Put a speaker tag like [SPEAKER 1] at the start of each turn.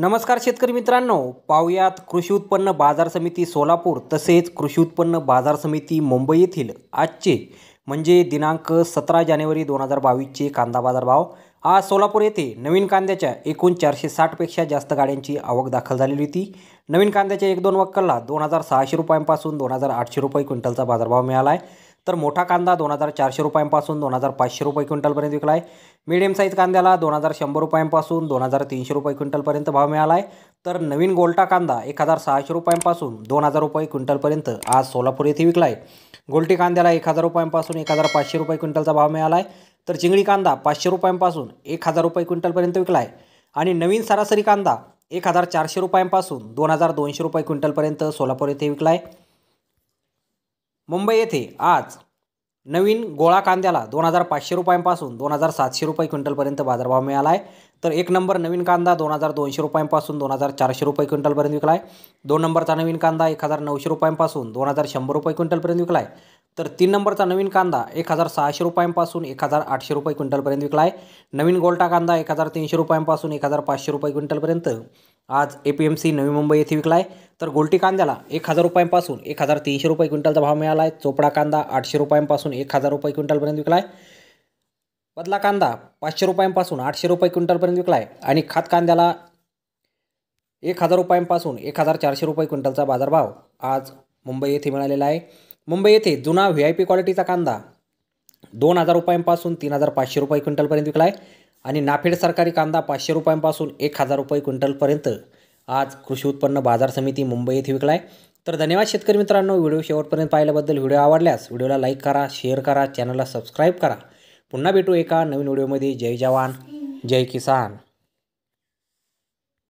[SPEAKER 1] नमस्कार शेतकरी मित्रांनो पाहुयात कृषी उत्पन्न बाजार समिती सोलापूर तसेच कृषी उत्पन्न बाजार समिती मुंबई येथील आजचे म्हणजे दिनांक सतरा जानेवारी दोन हजार बावीसचे कांदा बाजार भाव आज सोलापूर येथे नवीन कांद्याच्या एकूण चारशे साठपेक्षा जास्त गाड्यांची आवक दाखल झालेली होती नवीन कांद्याच्या एक दोन वक्कलला दोन हजार सहाशे रुपयांपासून दोन हजार आठशे रुपये क्विंटलचा बाजारभाव मिळाला आहे तर मोठा कांदा दोन हजार चारशे रुपयांपासून दोन हजार पाचशे रुपये क्विंटलपर्यंत विकला आहे मीडियम साईज कांद्याला दोन हजार शंभर रुपयांपासून दोन हजार तीनशे रुपये क्विंटलपर्यंत भाव मिळाला आहे तर नवीन गोल्टा कांदा एक हजार सहाशे रुपयांपासून दोन हजार रुपये क्विंटलपर्यंत आज सोलापूर येथे विकला आहे गोल्टी कांद्याला एक हजार रुपयांपासून एक हजार पाचशे रुपये क्विंटलचा भाव मिळाला आहे तर चिंगडी कांदा पाचशे रुपयांपासून एक हजार रुपये क्विंटलपर्यंत विकला आहे आणि नवीन सरासरी कांदा एक हजार चारशे रुपयांपासून दोन हजार दोनशे रुपये क्विंटलपर्यंत सोलापूर येथे विकला आहे मुंबई येथे आज नवीन गोळा कांद्याला दोन हजार पाचशे रुपयांपासून दोन हजार सातशे रुपये क्विंटलपर्यंत बाजारभाव मिळाला आहे तर एक नंबर नवीन कांदा दोन हजार दोनशे रुपयांपासून दोन हजार चारशे रुपये क्विंटलपर्यंत विकला आहे दोन नंबरचा नवीन कांदा एक हजार नऊशे रुपयांपासून दोन हजार शंभर रुपये क्विंटलपर्यंत विकला आहे तर तीन नंबरचा नवीन कांदा एक हजार सहाशे रुपयांपासून एक हजार आठशे रुपये क्विंटलपर्यंत विकला आहे नवीन गोल्टा कांदा एक हजार तीनशे रुपयांपासून एक हजार पाचशे रुपये क्विंटलपर्यंत आज ए पी एम सी नवी मुंबई येथे विकला आहे तर गोलटी कांद्याला एक हजार रुपयांपासून एक हजार तीनशे रुपये क्विंटलचा भाव मिळाला आहे चोपडा कांदा आठशे रुपयांपासून एक हजार रुपये क्विंटलपर्यंत विकला आहे बदला कांदा पाचशे रुपयांपासून आठशे रुपये क्विंटलपर्यंत विकला आहे आणि खात कांद्याला एक हजार रुपयांपासून एक हजार चारशे रुपये क्विंटलचा बाजारभाव आज मुंबई येथे मिळालेला आहे मुंबई येथे जुना व्ही आय पी क्वालिटीचा कांदा दोन हजार रुपयांपासून तीन हजार पाचशे रुपये क्विंटलपर्यंत विकला आहे आणि नाफेड सरकारी कांदा पाचशे रुपयांपासून एक हजार रुपये क्विंटलपर्यंत आज कृषी उत्पन्न बाजार समिती मुंबई येथे विकला आहे तर धन्यवाद शेतकरी मित्रांनो व्हिडिओ शेवटपर्यंत पाहिल्याबद्दल व्हिडिओ आवडल्यास व्हिडिओला लाईक करा शेअर करा चॅनलला सबस्क्राईब करा पुन्हा भेटू एका नवीन व्हिडिओमध्ये जय जवान जय किसान